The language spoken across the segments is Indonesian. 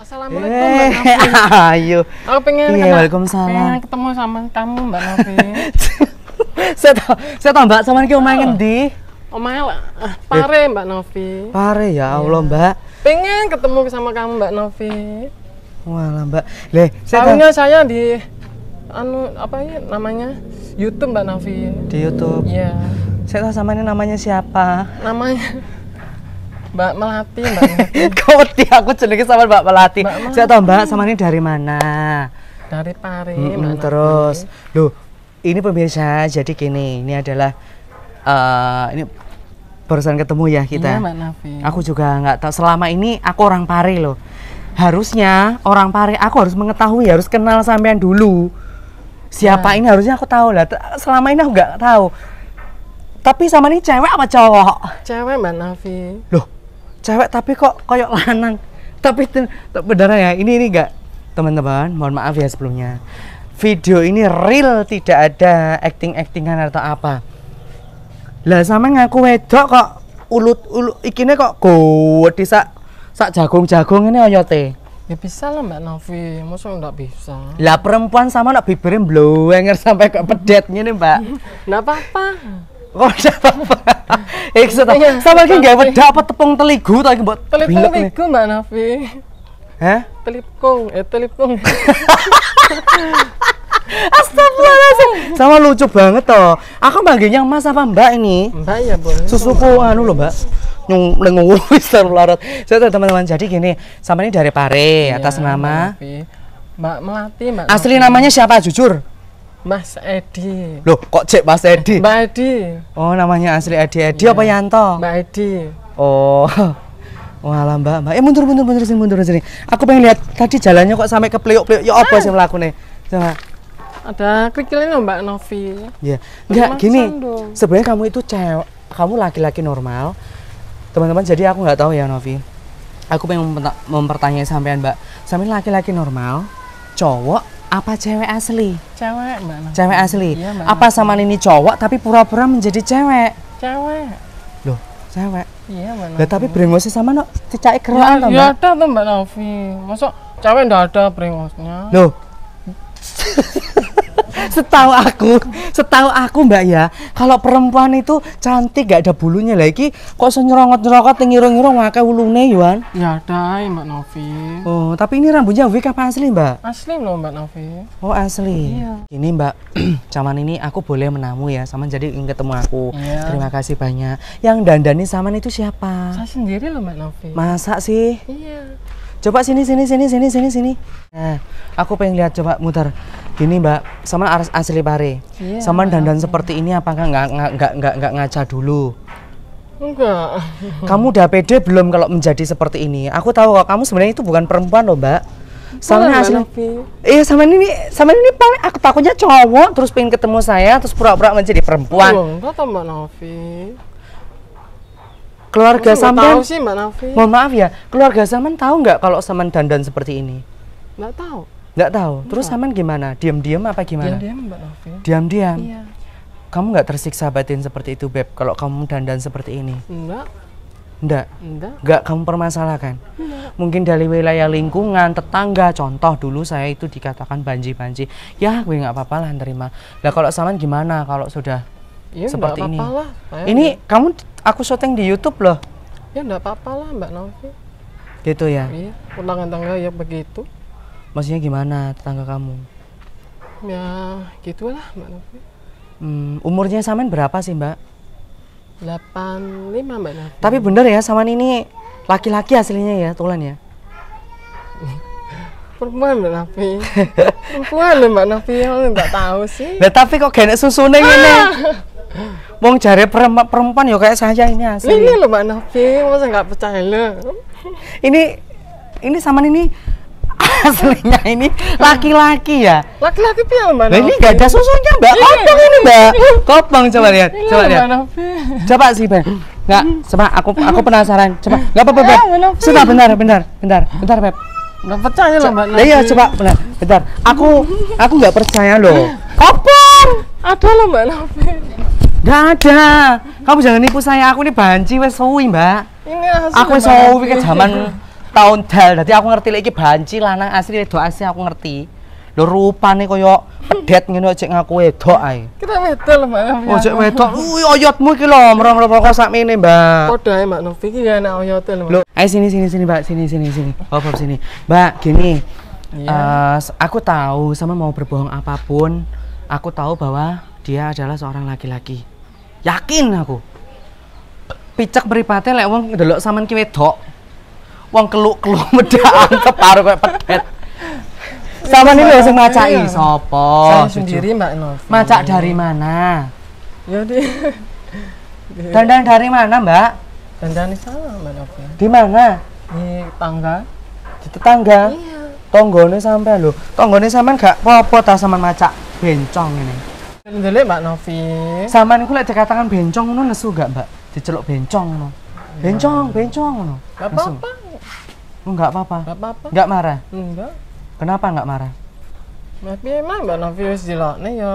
Assalamualaikum eh, Mbak Novi. Ayo. Aku iya, pengen ketemu sama kamu Mbak Novi. saya tahu, saya tahu Mbak sama iki omahe ngendi? Omahe ah, Pare eh, Mbak Novi. Pare ya iya. Allah, Mbak. Pengen ketemu sama kamu Mbak Novi. Walah, Mbak. Leh, saya saya di anu apa ya namanya? YouTube Mbak Novi. Di YouTube. Iya. Saya tahu sama ini namanya siapa? Namanya Mbak Melati, Mbak Melati. Kodi, aku jenenge sama Mbak Melati. Saya tahu Mbak sama ini dari mana? Dari Pare. Mm -hmm, terus, loh, ini pemirsa, jadi gini, ini adalah uh, ini barusan ketemu ya kita. Iya, Mbak Nafi. Aku juga nggak tahu. Selama ini aku orang Pare loh. Harusnya orang Pare, aku harus mengetahui, harus kenal sampean dulu. Siapa nah. ini harusnya aku tahu lah. Selama ini aku nggak tahu. Tapi sama ini cewek apa cowok? Cewek Mbak Nafi. Loh, cewek tapi kok koyok lanang tapi beneran ya ini ini enggak teman-teman mohon maaf ya sebelumnya video ini real tidak ada acting-actingan atau apa lah sama ngaku wedok kok ulut ulut ikine kok gede sak sak jagung jagung ini oyote ya bisa lah mbak Novi masa nggak bisa lah perempuan sama nak bibirnya blower sampai ke pedetnya nih mbak nggak apa-apa Kok dapat Pak? Eh, iya, sama iki iya, gawe iya. dapat tepung teligu ta iki, Mbok. Tepung teligu Mbak Nafi. Hah? Telipung, eh telipung. Astagfirullahaladzim. Sama lucu banget toh. Aku manggilnya Mas apa Mbak ini? Mbak ya boleh. Susuku anu loh Mbak. Nyung lengu wis terlarat. Saya teman-teman jadi gini, sama ini dari Pare ya, atas nama Mbak Melati, Mbak. Asli namanya siapa jujur? Mas Edi. Loh, kok cek Mas Edi? Mbak Edi. Oh, namanya asli Edi Edi ya. apa iya. Yanto? Mbak Edi. Oh. Walah Mbak, Mbak. Eh mundur mundur mundur sini mundur sini. Aku pengen lihat tadi jalannya kok sampai ke pleyok-pleyok. Ya apa ah. sih mlakune? Coba. Ada ini Mbak Novi. Iya. Enggak gini. Sebenarnya kamu itu cewek, kamu laki-laki normal. Teman-teman, jadi aku nggak tahu ya Novi. Aku pengen mempertanyakan sampean Mbak. Sampean laki-laki normal, cowok apa cewek asli? Cewek, Mbak. Cewek asli. Iya, Mbak apa sama ini cowok tapi pura-pura menjadi cewek? Cewek. Loh, cewek. Iya, Mbak. Lah tapi brengosnya sama no cicake ya, kerelaan ya, Mbak. Ya ada tuh Mbak Novi. Masa cewek ndak ada brengosnya? Loh. setahu aku, setahu aku Mbak ya, kalau perempuan itu cantik gak ada bulunya lagi, kok senyerongot-nyerongot ngirong-ngirong ngake ulune Yuan. Ya ada Mbak Novi. Oh, tapi ini rambutnya wig apa asli Mbak? Asli loh Mbak Novi. Oh asli. Iya. Ini Mbak, zaman ini aku boleh menamu ya, sama jadi ingin ketemu aku. Iya. Terima kasih banyak. Yang dandani sama itu siapa? Saya sendiri loh Mbak Novi. Masa sih? Iya. Coba sini sini sini sini sini sini. Nah, aku pengen lihat coba muter. Gini Mbak, sama asli pare. Yeah. Sama dandan okay. seperti ini apakah nggak nggak nggak nggak ngaca dulu? Enggak. Kamu udah pede belum kalau menjadi seperti ini? Aku tahu kalau kamu sebenarnya itu bukan perempuan loh Mbak. sama iya, ini asli. Iya sama ini sama ini paling aku takutnya cowok terus pengen ketemu saya terus pura-pura menjadi perempuan. Iya, enggak enggak mbak Novi keluarga sampean Mohon maaf ya, keluarga sampean tahu nggak kalau sampean dandan seperti ini? Nggak tahu. Nggak tahu. Terus sampean gimana? Diam-diam apa gimana? Diam-diam Mbak Nafi. Diam-diam. Iya. Kamu nggak tersiksa batin seperti itu, Beb, kalau kamu dandan seperti ini? Enggak. Enggak. Enggak. kamu permasalahkan. Enggak. Mungkin dari wilayah lingkungan, tetangga, contoh dulu saya itu dikatakan banji-banji. Ya, gue nggak apa-apa lah terima. Lah kalau saman gimana kalau sudah ya, seperti ini. ini ya. kamu aku syuting di YouTube loh. Ya enggak apa-apa Mbak Novi. Gitu ya. Iya, undangan tangga ya begitu. Maksudnya gimana tetangga kamu? Ya, gitulah Mbak Novi. Hmm, umurnya Samen berapa sih, Mbak? 85, Mbak Novi. Tapi bener ya, Saman ini laki-laki aslinya ya, Tulan ya? perempuan Mbak Nafi perempuan Mbak Nafi yang nggak tahu sih nah, tapi kok kayaknya susu ah. ini mau jare perempuan, ya kayak saya ini asli ini loh mbak Novi masa nggak percaya lho. ini ini sama ini aslinya ini laki-laki ya laki-laki piye mbak nah, ini enggak ada susunya mbak iya, kopong ini iya, mbak iya. kopong coba lihat coba lihat coba sih mbak Enggak. coba aku aku penasaran coba Enggak apa-apa beb sudah benar benar benar. bentar beb nggak percaya loh mbak Novi iya coba benar bentar aku aku nggak percaya loh kopong ada loh mbak Novi Nggak ada. Kamu jangan nipu saya. Aku ini banci wes suwi, Mbak. Ini aku wes suwi ke zaman tahun dal. jadi aku ngerti lagi banci lanang asli wedok asli aku ngerti. Lho rupane koyo pedet ngene cek ngaku wedok ae. Kita wedok lho, Mbak. cek oh, wedok. Uy, oyotmu iki lho, merong-merong kok sakmene, Mbak. Padha ae, Mbak Novi iki enak oyote lho. Lho, ayo sini sini sini, Mbak. Sini sini sini. Oh, bab sini. Mbak, gini. Yeah. Iya. Uh, aku tahu sama mau berbohong apapun, aku tahu bahwa dia adalah seorang laki-laki. Yakin aku. Picek beripatnya, lek wong delok saman ki wedok. Wong keluk-keluk medhak angkep karo koyo pedet. Sama ini langsung i iya. sopo. Saya sendiri Mbak Novi. maca iya. dari mana? Ya di. Dandan dari mana Mbak? Dandan di sana Mbak Novi. Di mana? Di tangga. Di tetangga. Iya. sampai sampean lho. saman sampean gak popo tas saman maca, bencong ini. Dulu Mbak Novi. Saman iku lek dikatakan bencong nu nesu gak, Mbak? Diceluk bencong nu. Iya. Bencong, bencong nu. Gak apa-apa. Enggak apa-apa. Enggak apa-apa. Gak marah. Enggak. Kenapa enggak marah? Tapi emang Mbak Novi jilok nih ya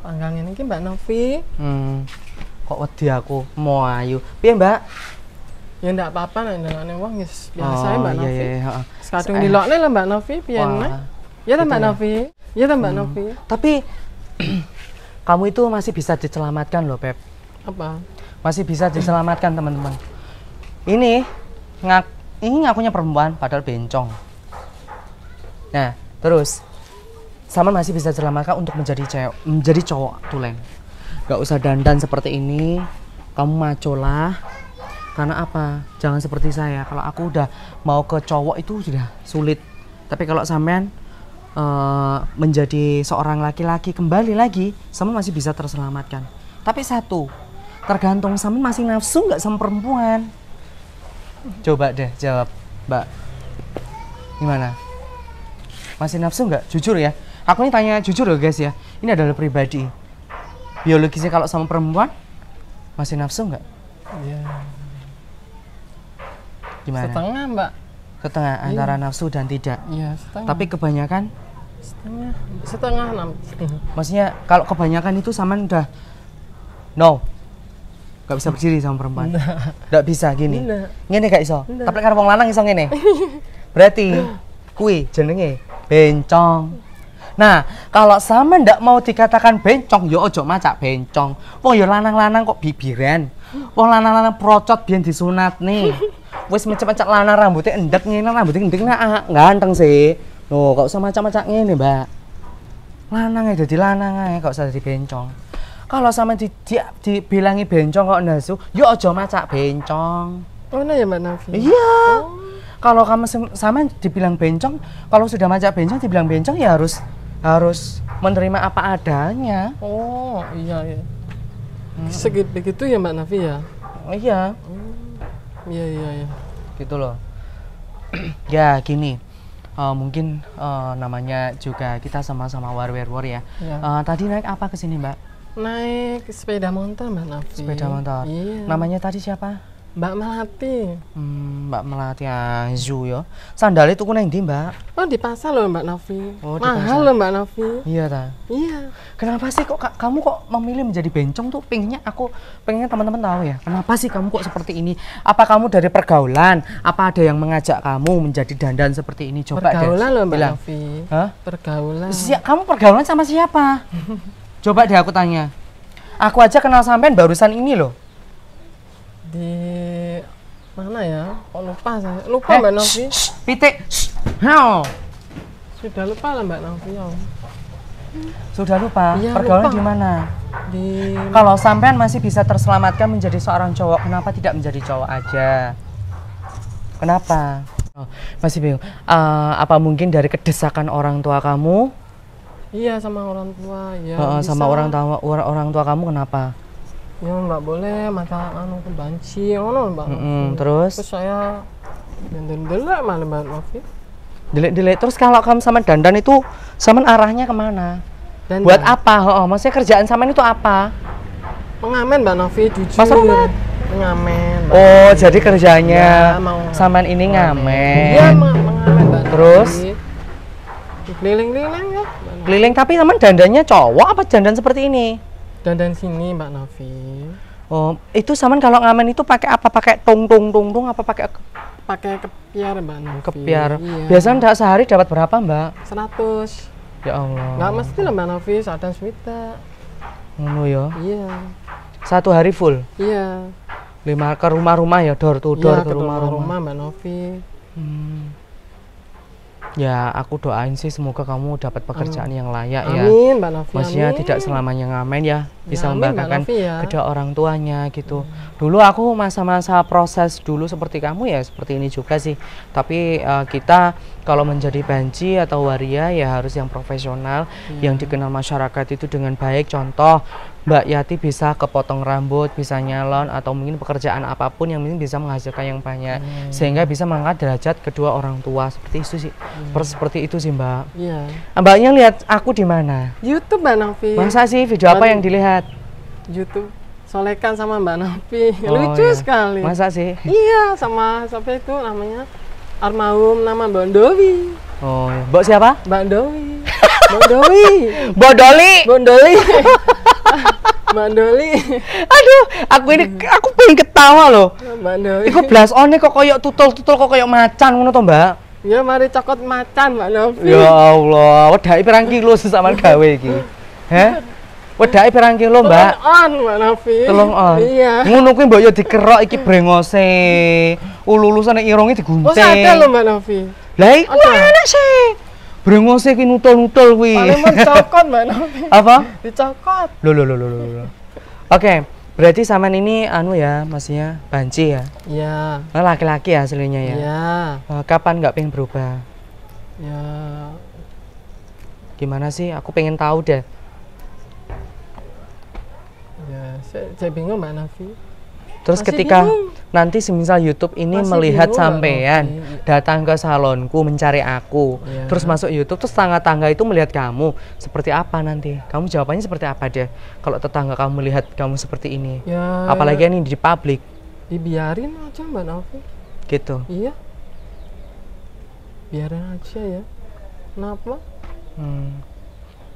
panggang ini Mbak Novi. Hmm. Kok wedi aku mau ayu. Pih Mbak? Ya ndak apa-apa dengan ndelokne wong wis ya biasa ya, oh, Mbak iya, Novi. Iya, iya, jilok eh. nih lah Mbak Novi piye iya gitu Ya lah Mbak Novi. Ya lah Mbak Novi. Tapi kamu itu masih bisa diselamatkan loh Pep apa masih bisa diselamatkan teman-teman ini ngak ini ngakunya perempuan padahal bencong nah terus sama masih bisa diselamatkan untuk menjadi cewek menjadi cowok tulen gak usah dandan seperti ini kamu macolah karena apa jangan seperti saya kalau aku udah mau ke cowok itu sudah sulit tapi kalau sampean uh, menjadi seorang laki-laki kembali lagi, sama masih bisa terselamatkan. Tapi satu, tergantung sama masih nafsu nggak sama perempuan. Coba deh jawab, Mbak. Gimana? Masih nafsu nggak? Jujur ya. Aku ini tanya jujur loh guys ya. Ini adalah pribadi. Biologisnya kalau sama perempuan, masih nafsu nggak? Iya. Gimana? Setengah mbak. Setengah iya. antara nafsu dan tidak. Iya setengah. Tapi kebanyakan setengah enam maksudnya kalau kebanyakan itu saman udah no gak bisa berdiri sama perempuan nah. gak bisa gini nah. gini gak iso nah. tapi karena lanang iso gini berarti kui jenenge bencong Nah, kalau sama ndak mau dikatakan bencong, yo ya ojo macak bencong. Wong yo ya lanang-lanang kok bibiran. Wong lanang-lanang procot biar disunat nih. Wes macam macam lanang rambutnya endek nih rambutnya endek nih, ah ganteng sih loh kok usah macam-macam ini mbak lanang ya jadi lanang ya kok usah jadi bencong kalau sama di, di, dibilangi bencong kok nasu yuk aja macak bencong oh nah ya mbak Nafi iya oh. kalau kamu sama dibilang bencong kalau sudah macam bencong dibilang bencong ya harus harus menerima apa adanya oh iya iya hmm. segitu begitu ya mbak Nafi ya iya hmm. iya iya iya gitu loh ya gini uh, mungkin uh, namanya juga kita sama-sama war ya. ya. Uh, tadi naik apa ke sini, Mbak? Naik sepeda motor, Mbak Nafi. Sepeda motor. Iya. Namanya tadi siapa? Mbak Melati. Hmm, Mbak Melati Azu ya. Sandale tuku nang ndi, Mbak? Oh, di pasar loh, Mbak Novi. Oh, Mahal loh, Mbak Novi. Iya ta? Iya. Kenapa sih kok kamu kok memilih menjadi bencong tuh? Pengennya aku pengennya teman-teman tahu ya. Kenapa sih kamu kok seperti ini? Apa kamu dari pergaulan? Apa ada yang mengajak kamu menjadi dandan seperti ini? Coba pergaulan deh. loh, Mbak Novi. Hah? Pergaulan. Si kamu pergaulan sama siapa? Coba deh aku tanya. Aku aja kenal sampean barusan ini loh di mana ya? Kok lupa saya? Lupa eh, Mbak Novi. Pitik. Sudah lupa lah Mbak Novi. Ya. Sudah lupa. Ya, Pergaulan di mana? Di Kalau sampean masih bisa terselamatkan menjadi seorang cowok, kenapa tidak menjadi cowok aja? Kenapa? Oh, masih eh, bingung. Uh, apa mungkin dari kedesakan orang tua kamu? Iya, sama orang tua ya. Uh, sama orang tua orang tua kamu kenapa? ya nggak boleh mata anu kebanci ono mbak mm terus terus saya dandan delek malam mbak Novi delek delek terus kalau kamu sama dandan itu sama arahnya kemana dandan. buat apa oh, maksudnya kerjaan sama itu apa pengamen mbak Novi jujur Masa Rahmat ngamen mbak oh Novi. jadi kerjanya ya, sama saman ini ngamen iya mengamen mbak terus keliling-keliling ya keliling tapi teman dandannya cowok apa dandan seperti ini dandan sini Mbak Novi. Oh, itu saman kalau ngamen itu pakai apa? Pakai tung tung tung tung apa pakai pakai kepiar Mbak Novi. Kepiar. Iya. Biasanya sehari dapat berapa Mbak? 100. Ya Allah. Nggak mesti lah Mbak Novi, sadan swita. Ngono ya. Iya. Satu hari full. Iya. Lima ke rumah-rumah ya, door to door ya, ke rumah-rumah Mbak Novi. Hmm. Ya, aku doain sih semoga kamu dapat hmm. pekerjaan yang layak ya. Amin, Mbak Novi. Maksudnya amin. tidak selamanya ngamen ya, bisa ya, membanggakan ya. kedua orang tuanya gitu. Hmm. Dulu aku masa-masa proses dulu seperti kamu ya, seperti ini juga sih. Tapi uh, kita kalau menjadi banci atau waria ya harus yang profesional hmm. yang dikenal masyarakat itu dengan baik contoh Mbak Yati bisa kepotong rambut, bisa nyalon atau mungkin pekerjaan apapun yang mungkin bisa menghasilkan yang banyak hmm. sehingga bisa mengangkat derajat kedua orang tua seperti itu sih. Hmm. Seperti itu sih Mbak. Iya. Ah, Mbaknya lihat aku di mana? YouTube Mbak Novi. Masa sih video Mbak apa yang dilihat? YouTube solekan sama Mbak Novi. Oh, Lucu iya. sekali. Masa sih? Iya, sama sampai itu namanya Armaum nama Mbak Ndowi. Oh, Mbak siapa? Mbak Ndowi. Mbak Ndowi. Bodoli. Doli. Mbak Ndowi. Aduh, aku ini aku pengen ketawa loh. Mbak Ndowi. Iku blas one kok koyok tutul-tutul kok koyok macan ngono to, Mbak? Ya mari cokot macan Mbak Novi. Ya Allah, wedaki pirang kilo sesama gawe iki. Heh? Wedake pirang kilo, Mbak? On, Mbak Nafi. Tolong on. Iya. Ngono kuwi mbok yo dikerok iki brengose. Ululusane irunge digunting. Oh, sadar lho, Mbak Nafi. Lah iku enak sih. Brengose kuwi nutul-nutul kuwi. Paling mencokot, Mbak Nafi. Apa? Dicokot. Lho lho lho lho lho. Oke. Okay. Berarti saman ini anu ya, maksudnya banci ya? Iya. Yeah. Oh, laki-laki ya aslinya ya? Iya. Yeah. Oh, kapan nggak pengen berubah? Ya. Yeah. Gimana sih? Aku pengen tahu deh. saya, bingung mbak Nafi Terus Masih ketika bingung. nanti semisal YouTube ini Masih melihat sampean iya. datang ke salonku mencari aku, ya. terus masuk YouTube, terus tangga-tangga itu melihat kamu seperti apa nanti? Kamu jawabannya seperti apa deh? Kalau tetangga kamu melihat kamu seperti ini, ya, apalagi ya. ini di publik, dibiarin ya, aja mbak Nafi. Gitu. Iya, biarin aja ya. Kenapa? Hmm.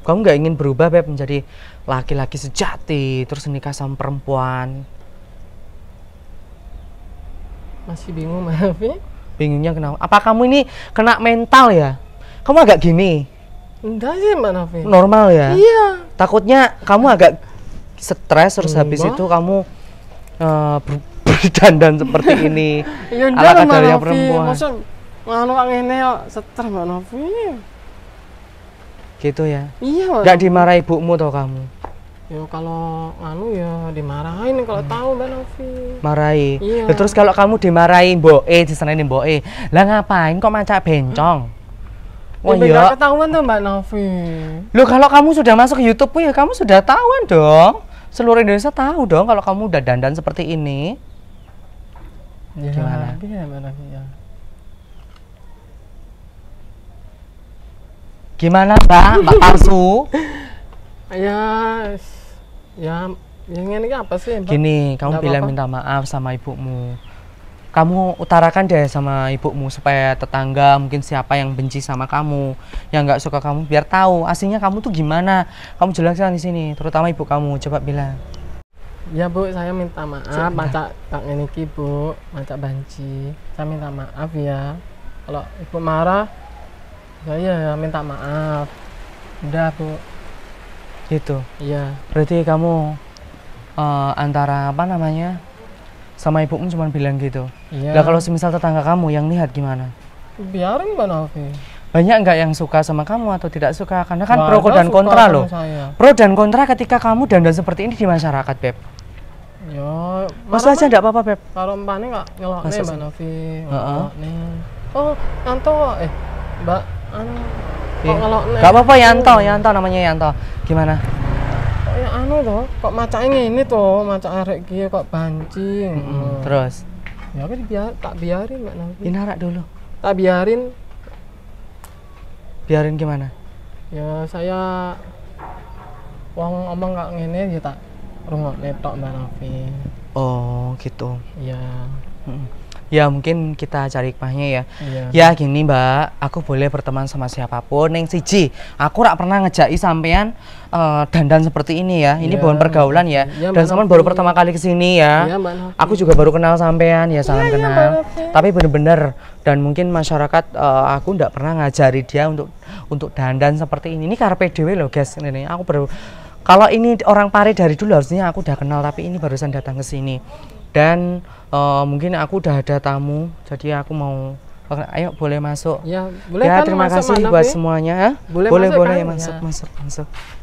Kamu nggak ingin berubah beb menjadi laki-laki sejati terus nikah sama perempuan masih bingung maaf ya bingungnya kenapa apa kamu ini kena mental ya kamu agak gini enggak sih maaf ya. normal ya iya takutnya kamu agak stres terus Mbak. habis itu kamu uh, ber berdandan seperti ini ya, ala kadarnya perempuan maksud ini ngene stres maaf ya. gitu ya iya Gak dimarahi ibumu tau kamu Ya kalau anu ya dimarahin kalau hmm. tahu Mbak Novi. Marahi. Iya. Ya, terus kalau kamu dimarahin, E disenengin Mbok E. Lah ngapain kok mancak bencong? Hmm. Wah, ya, iya. ketahuan tuh Mbak Novi. Loh kalau kamu sudah masuk YouTube ya kamu sudah tahuan dong. Seluruh Indonesia tahu dong kalau kamu udah dandan seperti ini. Ya, Gimana? Ya, Mbak Novi, ya. Gimana, Mbak? Mbak palsu? ya, ya yang ini apa sih Pak? gini kamu Nggak bilang apa -apa. minta maaf sama ibumu kamu utarakan deh sama ibumu supaya tetangga mungkin siapa yang benci sama kamu yang nggak suka kamu biar tahu aslinya kamu tuh gimana kamu jelaskan di sini terutama ibu kamu coba bilang ya bu saya minta maaf Sudah. tak ini bu macak banci saya minta maaf ya kalau ibu marah saya ya minta maaf udah bu Gitu. Iya. Berarti kamu uh, antara apa namanya sama ibumu cuma bilang gitu. Iya. Lah kalau semisal tetangga kamu yang lihat gimana? Biarin Mbak Novi. Banyak nggak yang suka sama kamu atau tidak suka? Karena kan pro dan kontra loh. saya. Pro dan kontra ketika kamu dandan seperti ini di masyarakat, Beb. Ya, Mas aja enggak kan apa-apa, Beb. Kalau mbaknya nggak ngelak nih Mbak Novi, ngelak nih. Oh, nanto eh Mbak, anu, Iya. Kok Gak apa-apa Yanto, Yanto namanya Yanto. Gimana? Kok ya anu to, kok macake ini to, macak arek iki kok banci. Mm -hmm. Terus ya kan biar tak biarin Mbak Nabi. Inarak dulu. Tak biarin. Biarin gimana? Ya saya wong omong kok ngene ya tak rungokne tok Mbak Nabi. Oh, gitu. Iya. Mm -hmm ya mungkin kita cari hikmahnya ya iya. ya gini mbak aku boleh berteman sama siapapun neng siji aku rak pernah ngejai sampean uh, dandan seperti ini ya ini yeah. Iya, bukan pergaulan ya ya dan sampean baru pertama kali kesini ya ya aku juga baru kenal sampean ya salam ya, kenal ya, tapi bener-bener dan mungkin masyarakat uh, aku ndak pernah ngajari dia untuk untuk dandan seperti ini ini karena Pdw loh guys ini aku baru kalau ini orang pare dari dulu harusnya aku udah kenal tapi ini barusan datang ke sini dan uh, mungkin aku udah ada tamu jadi aku mau ayo boleh masuk ya boleh ya kan terima masuk kasih buat semuanya ya. boleh boleh masuk, boleh kan? masuk, ya. masuk masuk masuk